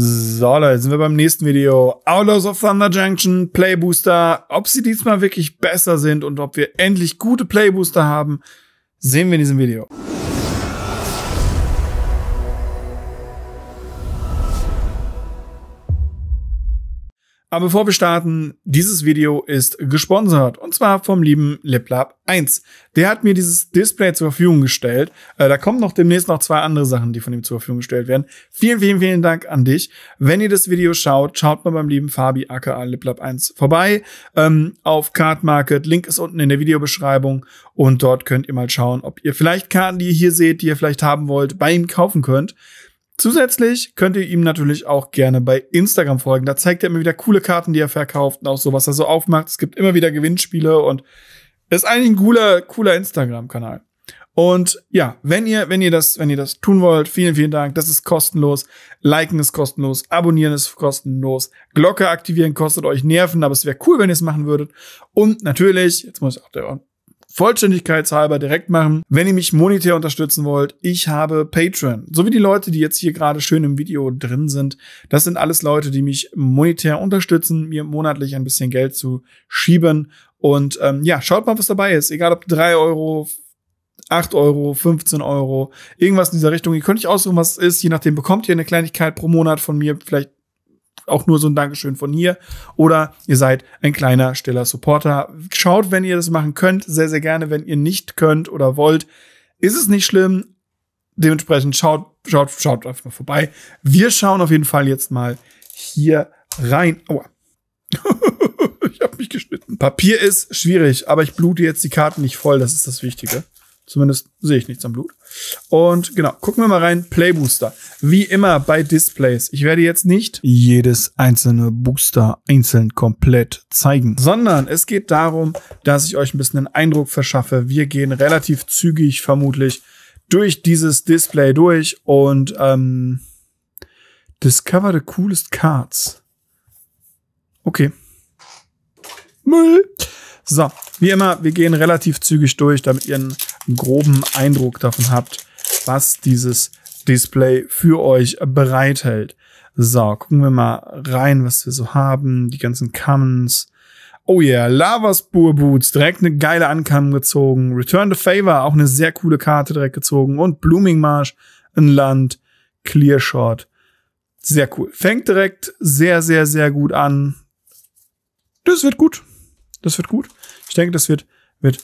So, Leute, sind wir beim nächsten Video. Outlaws of Thunder Junction, Playbooster. Ob sie diesmal wirklich besser sind und ob wir endlich gute Playbooster haben, sehen wir in diesem Video. Aber bevor wir starten, dieses Video ist gesponsert und zwar vom lieben LipLab 1. Der hat mir dieses Display zur Verfügung gestellt. Äh, da kommen noch demnächst noch zwei andere Sachen, die von ihm zur Verfügung gestellt werden. Vielen, vielen, vielen Dank an dich. Wenn ihr das Video schaut, schaut mal beim lieben Fabi aka LipLab 1 vorbei ähm, auf Card Market. Link ist unten in der Videobeschreibung und dort könnt ihr mal schauen, ob ihr vielleicht Karten, die ihr hier seht, die ihr vielleicht haben wollt, bei ihm kaufen könnt. Zusätzlich könnt ihr ihm natürlich auch gerne bei Instagram folgen. Da zeigt er immer wieder coole Karten, die er verkauft und auch so, was er so aufmacht. Es gibt immer wieder Gewinnspiele und ist eigentlich ein cooler, cooler Instagram-Kanal. Und ja, wenn ihr, wenn ihr das, wenn ihr das tun wollt, vielen, vielen Dank. Das ist kostenlos. Liken ist kostenlos. Abonnieren ist kostenlos. Glocke aktivieren kostet euch Nerven, aber es wäre cool, wenn ihr es machen würdet. Und natürlich, jetzt muss ich auch der vollständigkeitshalber direkt machen. Wenn ihr mich monetär unterstützen wollt, ich habe Patreon. So wie die Leute, die jetzt hier gerade schön im Video drin sind. Das sind alles Leute, die mich monetär unterstützen, mir monatlich ein bisschen Geld zu schieben. Und ähm, ja, schaut mal, was dabei ist. Egal ob drei Euro, 8 Euro, 15 Euro, irgendwas in dieser Richtung. Ihr könnt euch aussuchen, was es ist. Je nachdem bekommt ihr eine Kleinigkeit pro Monat von mir. Vielleicht auch nur so ein Dankeschön von hier. Oder ihr seid ein kleiner, stiller Supporter. Schaut, wenn ihr das machen könnt, sehr, sehr gerne. Wenn ihr nicht könnt oder wollt, ist es nicht schlimm. Dementsprechend schaut, schaut, schaut einfach mal vorbei. Wir schauen auf jeden Fall jetzt mal hier rein. Aua. ich habe mich geschnitten. Papier ist schwierig, aber ich blute jetzt die Karten nicht voll. Das ist das Wichtige. Zumindest sehe ich nichts am Blut. Und genau, gucken wir mal rein. Playbooster. Wie immer bei Displays. Ich werde jetzt nicht jedes einzelne Booster einzeln komplett zeigen, sondern es geht darum, dass ich euch ein bisschen einen Eindruck verschaffe. Wir gehen relativ zügig vermutlich durch dieses Display durch und ähm, discover the coolest cards. Okay. Müll. So, wie immer, wir gehen relativ zügig durch, damit ihr einen groben Eindruck davon habt, was dieses Display für euch bereithält. So, gucken wir mal rein, was wir so haben. Die ganzen Commons. Oh yeah, Lavas Bur Boots, direkt eine geile Ankamm gezogen. Return the Favor, auch eine sehr coole Karte direkt gezogen. Und Blooming Marsh, ein Land, Clear Shot. Sehr cool. Fängt direkt sehr, sehr, sehr gut an. Das wird gut. Das wird gut. Ich denke, das wird, wird,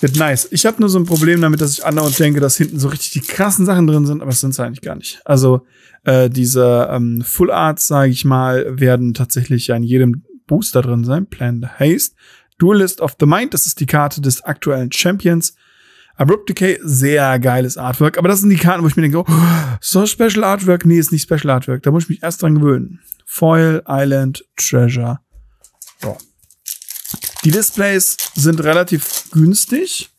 wird nice. Ich habe nur so ein Problem damit, dass ich andauernd denke, dass hinten so richtig die krassen Sachen drin sind, aber es sind es eigentlich gar nicht. Also äh, diese ähm, Full Arts, sage ich mal, werden tatsächlich ja in jedem Booster drin sein. Planned Haste, Duelist of the Mind, das ist die Karte des aktuellen Champions. Abrupt Decay, sehr geiles Artwork. Aber das sind die Karten, wo ich mir denke, oh, so Special Artwork? Nee, ist nicht Special Artwork. Da muss ich mich erst dran gewöhnen. Foil, Island, Treasure. So. Die Displays sind relativ günstig.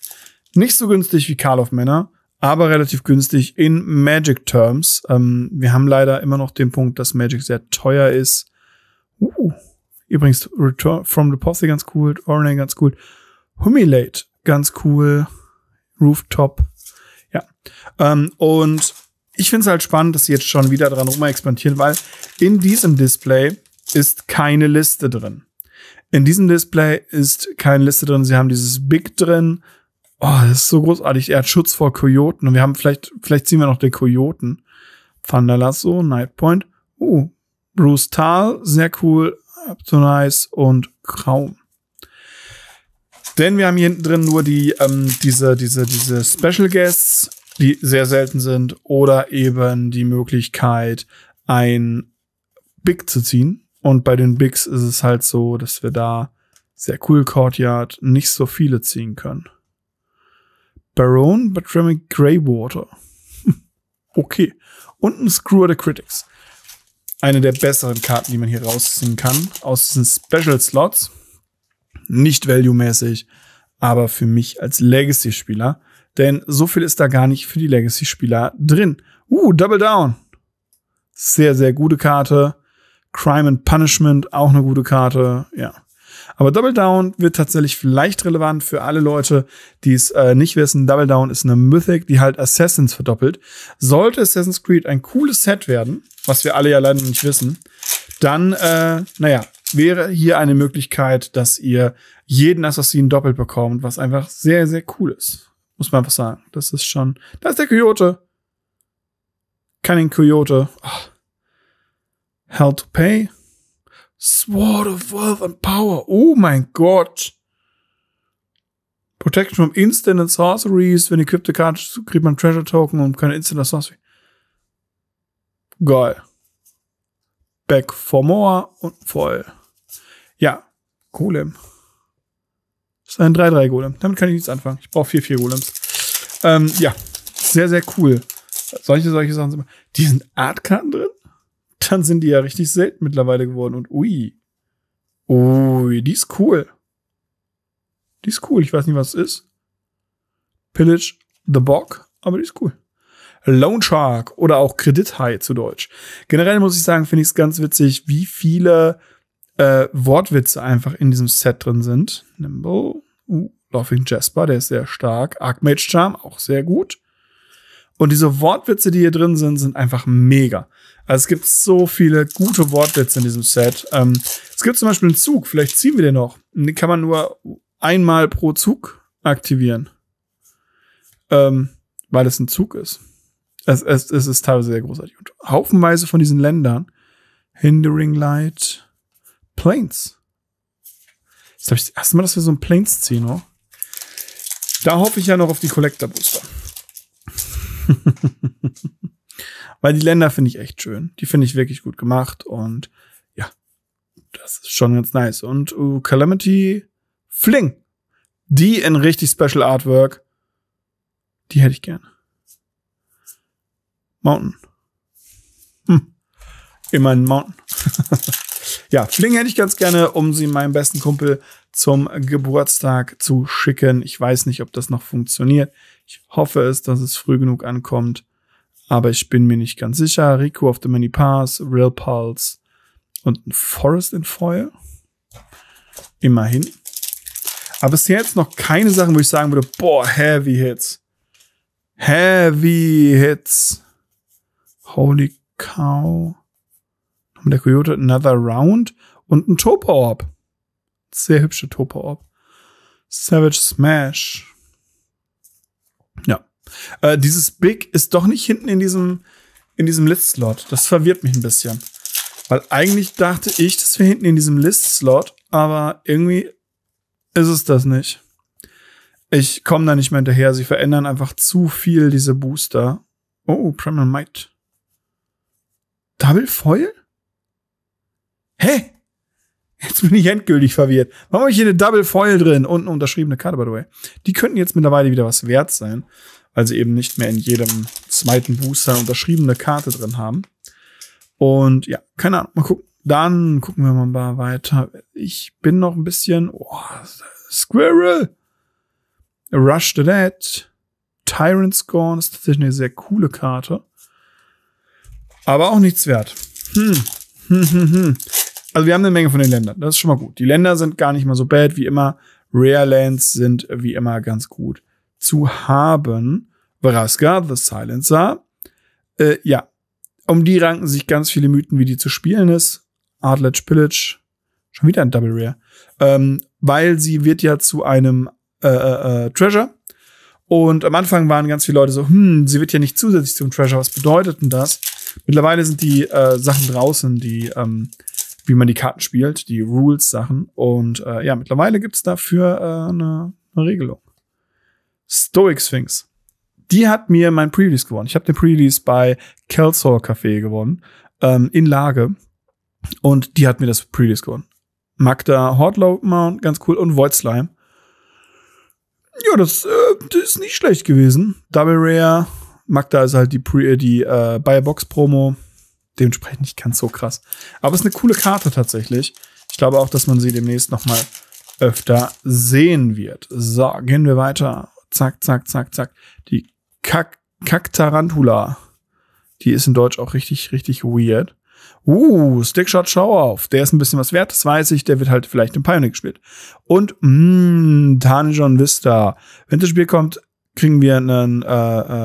Nicht so günstig wie Call of Männer, aber relativ günstig in Magic Terms. Ähm, wir haben leider immer noch den Punkt, dass Magic sehr teuer ist. Uh, übrigens, Return from the Posse ganz cool, Ornane ganz cool, Humilate ganz cool, Rooftop. Ja. Ähm, und ich finde es halt spannend, dass sie jetzt schon wieder dran rum expandieren, weil in diesem Display ist keine Liste drin. In diesem Display ist keine Liste drin. Sie haben dieses Big drin. Oh, das ist so großartig. Er hat Schutz vor Kojoten. Und wir haben vielleicht, vielleicht ziehen wir noch den Kojoten. Thunder Lasso, Nightpoint. Uh, Bruce Tal, sehr cool. Up to Nice und Kraum. Denn wir haben hier hinten drin nur die, ähm, diese, diese, diese Special Guests, die sehr selten sind. Oder eben die Möglichkeit, ein Big zu ziehen. Und bei den Bigs ist es halt so, dass wir da sehr cool Courtyard nicht so viele ziehen können. Baron Batramic Greywater. okay. Und ein Screw of the Critics. Eine der besseren Karten, die man hier rausziehen kann. Aus diesen Special Slots. Nicht value-mäßig, aber für mich als Legacy-Spieler. Denn so viel ist da gar nicht für die Legacy-Spieler drin. Uh, Double Down. Sehr, sehr gute Karte. Crime and Punishment, auch eine gute Karte, ja. Aber Double Down wird tatsächlich vielleicht relevant für alle Leute, die es äh, nicht wissen. Double Down ist eine Mythic, die halt Assassins verdoppelt. Sollte Assassin's Creed ein cooles Set werden, was wir alle ja leider nicht wissen, dann, äh, naja, wäre hier eine Möglichkeit, dass ihr jeden Assassin doppelt bekommt, was einfach sehr, sehr cool ist. Muss man einfach sagen. Das ist schon. Da ist der Coyote. Kein Coyote. Oh. Hell to Pay, Sword of Wealth and Power. Oh mein Gott. Protection from Instant and Sorceries. Wenn equipped Karte kriegt man Treasure Token und keine Instant Sorcery. Geil. Back for more und voll. Ja, Golem. Das ist ein 3-3 Golem. Damit kann ich nichts anfangen. Ich brauche 4-4 Golems. Ähm, ja, sehr, sehr cool. Solche, solche Sachen sind. immer. Die sind Artkarten drin? dann sind die ja richtig selten mittlerweile geworden. Und ui. Ui, die ist cool. Die ist cool. Ich weiß nicht, was es ist. Pillage the Bock, aber die ist cool. Loan Shark oder auch High zu Deutsch. Generell muss ich sagen, finde ich es ganz witzig, wie viele äh, Wortwitze einfach in diesem Set drin sind. Nimble, uh, Laughing Jasper, der ist sehr stark. Archmage Charm, auch sehr gut. Und diese Wortwitze, die hier drin sind, sind einfach mega. Also es gibt so viele gute Wortwitze in diesem Set. Ähm, es gibt zum Beispiel einen Zug, vielleicht ziehen wir den noch. Den kann man nur einmal pro Zug aktivieren. Ähm, weil es ein Zug ist. Es, es, es ist teilweise sehr großartig. Und haufenweise von diesen Ländern. Hindering Light, Planes. Jetzt habe ich das erste Mal, dass wir so ein Planes ziehen, oder? Oh. Da hoffe ich ja noch auf die Collector Booster. Weil die Länder finde ich echt schön. Die finde ich wirklich gut gemacht und ja, das ist schon ganz nice. Und uh, Calamity Fling. Die in richtig Special Artwork. Die hätte ich gerne. Mountain. Hm. Immer ein Mountain. ja, Fling hätte ich ganz gerne, um sie meinem besten Kumpel zum Geburtstag zu schicken. Ich weiß nicht, ob das noch funktioniert. Ich hoffe es, dass es früh genug ankommt, aber ich bin mir nicht ganz sicher. Rico of the Many Pass, Real Pulse und ein Forest in Foil. Immerhin. Aber bisher jetzt noch keine Sachen, wo ich sagen würde, boah, Heavy Hits. Heavy Hits. Holy Cow. Haben der Coyote Another Round und ein Topo-Orb sehr hübsche Topo-Orb. Savage Smash. Ja. Äh, dieses Big ist doch nicht hinten in diesem, in diesem List-Slot. Das verwirrt mich ein bisschen. Weil eigentlich dachte ich, dass wir hinten in diesem List-Slot, aber irgendwie ist es das nicht. Ich komme da nicht mehr hinterher. Sie verändern einfach zu viel diese Booster. Oh, Primal Might. Double Foil? Hä? Hey, Jetzt bin ich endgültig verwirrt. Warum habe ich hier eine Double Foil drin? Und eine unterschriebene Karte, by the way. Die könnten jetzt mittlerweile wieder was wert sein, weil sie eben nicht mehr in jedem zweiten Booster eine unterschriebene Karte drin haben. Und ja, keine Ahnung, mal gucken. Dann gucken wir mal weiter. Ich bin noch ein bisschen. Oh, Squirrel! Rush the Dead. Tyrant Scorn ist tatsächlich eine sehr coole Karte. Aber auch nichts wert. Hm. Hm, hm, hm. hm. Also wir haben eine Menge von den Ländern. Das ist schon mal gut. Die Länder sind gar nicht mal so bad wie immer. Rare Lands sind wie immer ganz gut zu haben. Veraska, The Silencer. Äh, ja, um die ranken sich ganz viele Mythen, wie die zu spielen ist. Artlet Pillage, schon wieder ein Double Rare, ähm, weil sie wird ja zu einem äh, äh, äh, Treasure. Und am Anfang waren ganz viele Leute so, hm, sie wird ja nicht zusätzlich zum Treasure, was bedeutet denn das? Mittlerweile sind die äh, Sachen draußen, die ähm, wie man die Karten spielt, die Rules-Sachen. Und äh, ja, mittlerweile gibt es dafür äh, eine, eine Regelung. Stoic Sphinx. Die hat mir mein Prelease gewonnen. Ich habe den Prelease bei Kelso Café gewonnen, ähm, in Lage. Und die hat mir das Prelease gewonnen. Magda Hortlow Mount, ganz cool. Und Void Slime. Ja, das, äh, das ist nicht schlecht gewesen. Double Rare. Magda ist halt die, Pre die äh, Buy-Box-Promo dementsprechend nicht ganz so krass. Aber es ist eine coole Karte tatsächlich. Ich glaube auch, dass man sie demnächst noch mal öfter sehen wird. So, gehen wir weiter. Zack, zack, zack, zack. Die Kack Kack Tarantula. Die ist in Deutsch auch richtig, richtig weird. Uh, Stickshot Show auf. Der ist ein bisschen was wert, das weiß ich. Der wird halt vielleicht im Pioneer gespielt. Und mh, mm, Tanijon Vista. Wenn das Spiel kommt, kriegen wir einen, äh,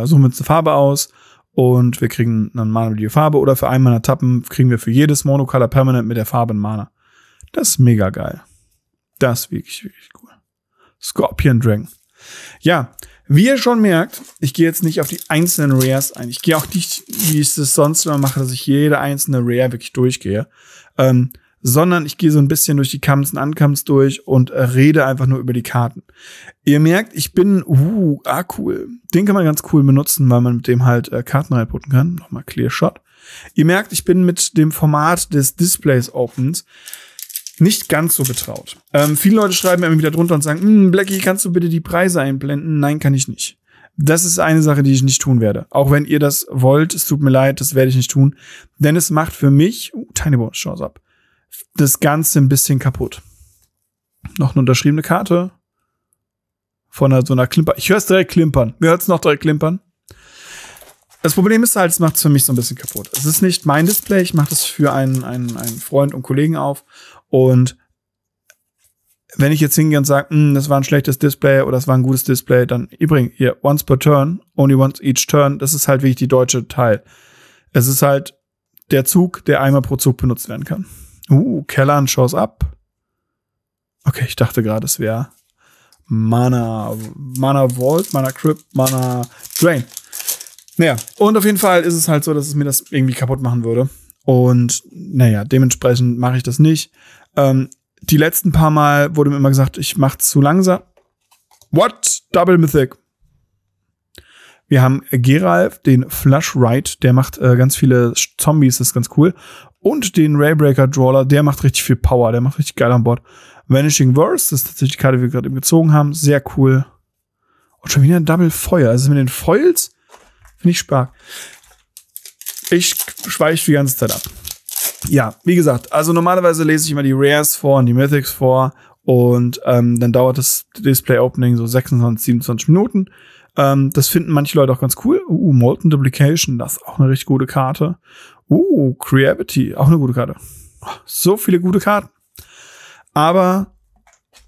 äh, suchen wir uns eine Farbe aus und wir kriegen dann Mana mit der Farbe oder für einmal meiner Tappen kriegen wir für jedes Monocolor Permanent mit der Farbe ein Mana. Das ist mega geil. Das ist wirklich, wirklich cool. Scorpion Dragon. Ja, wie ihr schon merkt, ich gehe jetzt nicht auf die einzelnen Rares ein. Ich gehe auch nicht, wie ich es sonst immer mache, dass ich jede einzelne Rare wirklich durchgehe. Ähm, sondern ich gehe so ein bisschen durch die Kamps und Ankamps durch und äh, rede einfach nur über die Karten. Ihr merkt, ich bin, uh, ah, cool. Den kann man ganz cool benutzen, weil man mit dem halt äh, Karten reinputten kann. Nochmal Clear Shot. Ihr merkt, ich bin mit dem Format des Displays Opens nicht ganz so betraut. Ähm, viele Leute schreiben mir wieder drunter und sagen, hm, Blackie, kannst du bitte die Preise einblenden? Nein, kann ich nicht. Das ist eine Sache, die ich nicht tun werde. Auch wenn ihr das wollt, es tut mir leid, das werde ich nicht tun. Denn es macht für mich, uh, Tiny Bonus Chance ab das Ganze ein bisschen kaputt. Noch eine unterschriebene Karte von einer, so einer Klimper. Ich höre es direkt klimpern. Mir hört es noch direkt klimpern. Das Problem ist halt, es macht es für mich so ein bisschen kaputt. Es ist nicht mein Display, ich mache das für einen, einen, einen Freund und Kollegen auf. Und wenn ich jetzt hingehe und sage, hm, das war ein schlechtes Display oder das war ein gutes Display, dann übrigens hier, once per turn, only once each turn, das ist halt wirklich die deutsche Teil. Es ist halt der Zug, der einmal pro Zug benutzt werden kann. Uh, Kellern shows ab. Okay, ich dachte gerade, es wäre Mana, Mana Vault, Mana Crypt, Mana Drain. Naja, und auf jeden Fall ist es halt so, dass es mir das irgendwie kaputt machen würde. Und naja, dementsprechend mache ich das nicht. Ähm, die letzten paar Mal wurde mir immer gesagt, ich mache zu langsam. What? Double Mythic. Wir haben Geralf, den Flush Ride, der macht äh, ganz viele Zombies, das ist ganz cool und den Raybreaker Drawler. Der macht richtig viel Power, der macht richtig geil an Bord. Vanishing Verse, das ist tatsächlich die Karte, die wir gerade eben gezogen haben. Sehr cool. Und schon wieder ein Double Feuer. Also mit den Foils finde ich stark. Ich schweife die ganze Zeit ab. Ja, wie gesagt, also normalerweise lese ich immer die Rares vor und die Mythics vor und ähm, dann dauert das Display Opening so 26, 27 Minuten. Ähm, das finden manche Leute auch ganz cool. Uh, Molten Duplication, das ist auch eine richtig gute Karte. Uh, Creativity, auch eine gute Karte. So viele gute Karten. Aber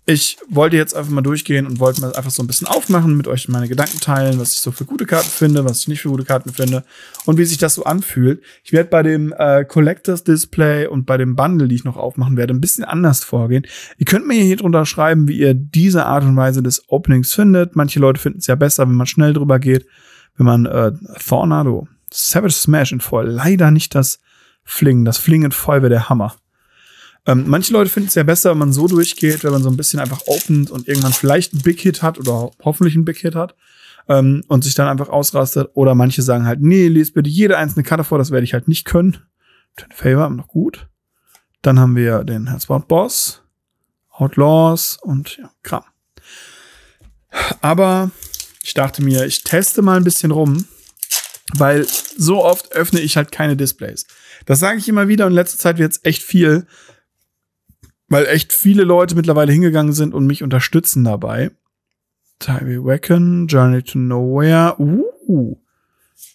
ich wollte jetzt einfach mal durchgehen und wollte mal einfach so ein bisschen aufmachen, mit euch meine Gedanken teilen, was ich so für gute Karten finde, was ich nicht für gute Karten finde und wie sich das so anfühlt. Ich werde bei dem äh, Collectors Display und bei dem Bundle, die ich noch aufmachen werde, ein bisschen anders vorgehen. Ihr könnt mir hier drunter schreiben, wie ihr diese Art und Weise des Openings findet. Manche Leute finden es ja besser, wenn man schnell drüber geht, wenn man äh, Thornado, Savage Smash in voll. Leider nicht das Fling. Das Fling in voll wäre der Hammer. Ähm, manche Leute finden es ja besser, wenn man so durchgeht, wenn man so ein bisschen einfach opent und irgendwann vielleicht einen Big Hit hat oder hoffentlich einen Big Hit hat ähm, und sich dann einfach ausrastet. Oder manche sagen halt, nee, lest bitte jede einzelne Karte vor, das werde ich halt nicht können. Ten Favor, noch gut. Dann haben wir den Herzbound Boss, Outlaws und ja, Kram. Aber ich dachte mir, ich teste mal ein bisschen rum weil so oft öffne ich halt keine Displays. Das sage ich immer wieder und in letzter Zeit wird es echt viel, weil echt viele Leute mittlerweile hingegangen sind und mich unterstützen dabei. Tyree Wacken, Journey to Nowhere, uh,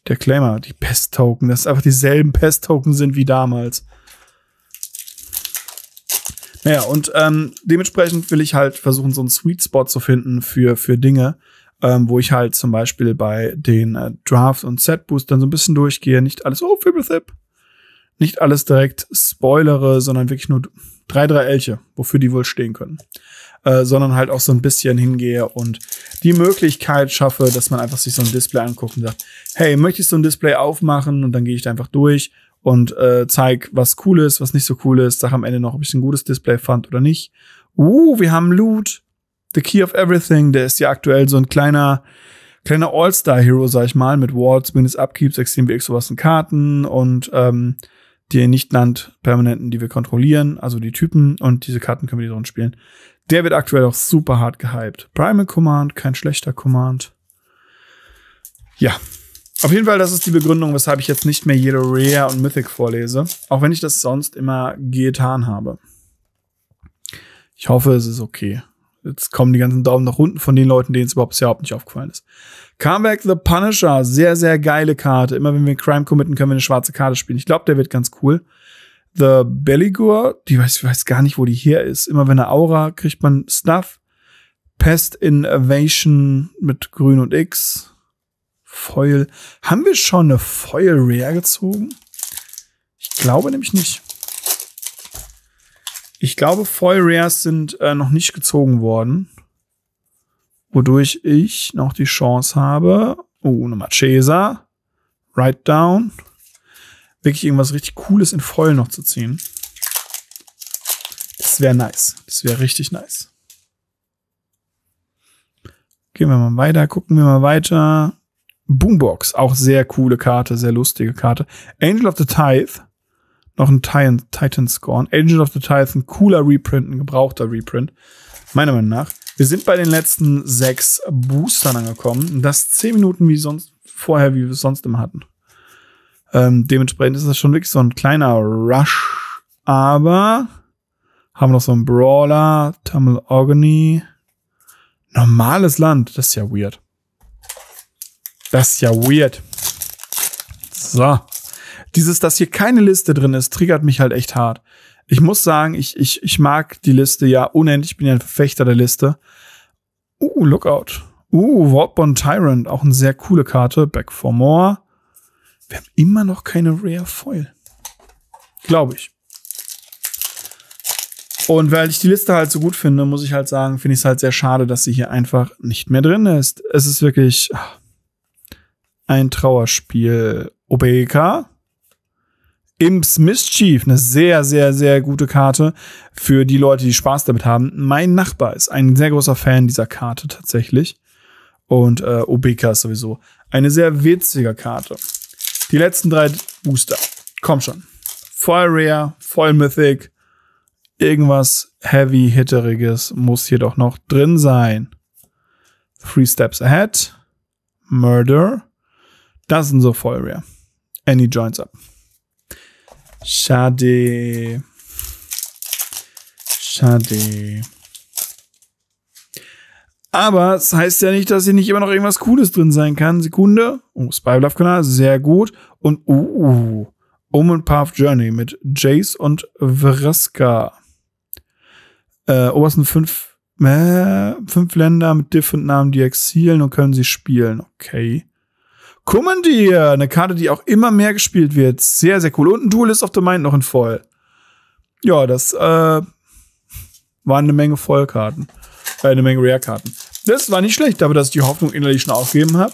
der Claimer, die Pest-Token, dass einfach dieselben Pest-Token sind wie damals. Naja, und ähm, dementsprechend will ich halt versuchen, so einen Sweet Spot zu finden für, für Dinge, ähm, wo ich halt zum Beispiel bei den äh, Drafts und set dann so ein bisschen durchgehe. Nicht alles, oh, Fibblethip. Nicht alles direkt spoilere, sondern wirklich nur drei, drei Elche, wofür die wohl stehen können. Äh, sondern halt auch so ein bisschen hingehe und die Möglichkeit schaffe, dass man einfach sich so ein Display anguckt und sagt, hey, möchte ich so ein Display aufmachen? Und dann gehe ich da einfach durch und äh, zeig, was cool ist, was nicht so cool ist, sag am Ende noch, ob ich ein gutes Display fand oder nicht. Uh, wir haben Loot. The Key of Everything, der ist ja aktuell so ein kleiner, kleiner All-Star-Hero, sag ich mal, mit Wards, Minus Upkeeps, extrem wie sowas in Karten und ähm, die Nicht-Land-Permanenten, die wir kontrollieren, also die Typen und diese Karten können wir die drin spielen. Der wird aktuell auch super hart gehypt. Primal Command, kein schlechter Command. Ja. Auf jeden Fall, das ist die Begründung, weshalb ich jetzt nicht mehr jede Rare und Mythic vorlese. Auch wenn ich das sonst immer getan habe. Ich hoffe, es ist okay. Jetzt kommen die ganzen Daumen nach unten von den Leuten, denen es überhaupt überhaupt nicht aufgefallen ist. Comeback the Punisher, sehr, sehr geile Karte. Immer wenn wir Crime committen, können wir eine schwarze Karte spielen. Ich glaube, der wird ganz cool. The Belligur, die weiß, ich weiß gar nicht, wo die hier ist. Immer wenn eine Aura kriegt man Stuff. Pest Invasion mit Grün und X. Foil. Haben wir schon eine Foil Rare gezogen? Ich glaube nämlich nicht. Ich glaube, Foil Rares sind äh, noch nicht gezogen worden. Wodurch ich noch die Chance habe. Oh, nochmal Chaser. Write Down. Wirklich irgendwas richtig Cooles in Foil noch zu ziehen. Das wäre nice. Das wäre richtig nice. Gehen wir mal weiter, gucken wir mal weiter. Boombox, auch sehr coole Karte, sehr lustige Karte. Angel of the Tithe noch ein Titan, Titan Scorn. Agent of the Titan, cooler Reprint, ein gebrauchter Reprint. Meiner Meinung nach. Wir sind bei den letzten sechs Boostern angekommen. Das zehn Minuten wie sonst vorher, wie wir es sonst immer hatten. Ähm, dementsprechend ist das schon wirklich so ein kleiner Rush. Aber haben wir noch so einen Brawler, Tamil Agony. Normales Land. Das ist ja weird. Das ist ja weird. So. Dieses, dass hier keine Liste drin ist, triggert mich halt echt hart. Ich muss sagen, ich, ich, ich mag die Liste ja unendlich. Ich bin ja ein Verfechter der Liste. Uh, Lookout. Uh, Wardborn Tyrant. Auch eine sehr coole Karte. Back for more. Wir haben immer noch keine Rare Foil. Glaube ich. Und weil ich die Liste halt so gut finde, muss ich halt sagen, finde ich es halt sehr schade, dass sie hier einfach nicht mehr drin ist. Es ist wirklich ah, ein Trauerspiel. OBK, Imps Mischief, eine sehr, sehr, sehr gute Karte für die Leute, die Spaß damit haben. Mein Nachbar ist ein sehr großer Fan dieser Karte tatsächlich. Und äh, Obeka ist sowieso eine sehr witzige Karte. Die letzten drei Booster. Komm schon. Voll Rare, voll Mythic. Irgendwas Heavy-Hitteriges muss hier doch noch drin sein. Three Steps Ahead. Murder. Das sind so voll Rare. Any joins up. Schade. Schade. Aber es das heißt ja nicht, dass hier nicht immer noch irgendwas Cooles drin sein kann. Sekunde. Oh, Spybluff Kanal, sehr gut. Und uh, Omen uh. Path Journey mit Jace und Vraska. Äh, obersten fünf, äh, fünf Länder mit different Namen, die exilen und können sie spielen. Okay. Commandeer, äh, eine Karte, die auch immer mehr gespielt wird. Sehr, sehr cool. Und ein Duelist of the Mind noch in voll. Ja, das äh, waren eine Menge Vollkarten. Äh, eine Menge Rare-Karten. Das war nicht schlecht, aber dass ich die Hoffnung innerlich schon aufgegeben habe.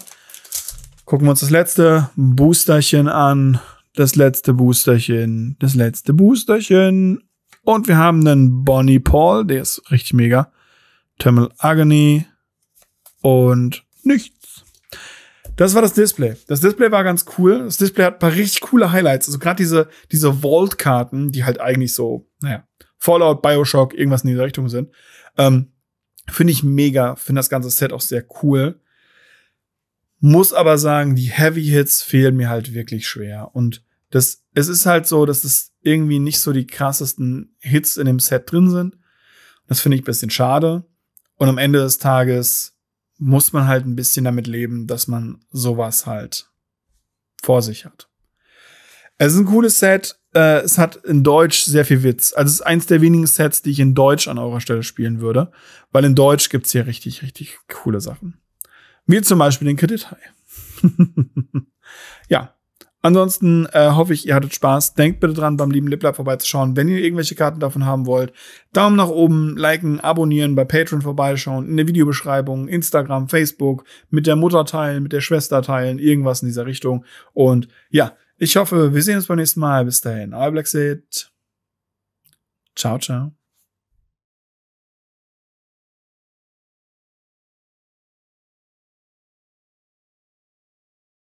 Gucken wir uns das letzte Boosterchen an. Das letzte Boosterchen. Das letzte Boosterchen. Und wir haben einen Bonnie Paul, der ist richtig mega. Terminal Agony. Und nichts. Das war das Display. Das Display war ganz cool. Das Display hat ein paar richtig coole Highlights. Also gerade diese, diese Vault-Karten, die halt eigentlich so, naja, Fallout, Bioshock, irgendwas in dieser Richtung sind. Ähm, finde ich mega, finde das ganze Set auch sehr cool. Muss aber sagen, die Heavy Hits fehlen mir halt wirklich schwer. Und das, es ist halt so, dass es irgendwie nicht so die krassesten Hits in dem Set drin sind. Das finde ich ein bisschen schade. Und am Ende des Tages muss man halt ein bisschen damit leben, dass man sowas halt vor sich hat. Es ist ein cooles Set. Äh, es hat in Deutsch sehr viel Witz. Also es ist eins der wenigen Sets, die ich in Deutsch an eurer Stelle spielen würde. Weil in Deutsch gibt's hier richtig, richtig coole Sachen. Wie zum Beispiel den High. ja, Ansonsten äh, hoffe ich, ihr hattet Spaß. Denkt bitte dran, beim lieben Liplab vorbeizuschauen, wenn ihr irgendwelche Karten davon haben wollt. Daumen nach oben, liken, abonnieren, bei Patreon vorbeischauen, in der Videobeschreibung, Instagram, Facebook, mit der Mutter teilen, mit der Schwester teilen, irgendwas in dieser Richtung. Und ja, ich hoffe, wir sehen uns beim nächsten Mal. Bis dahin, euer Blacksit. Ciao, ciao.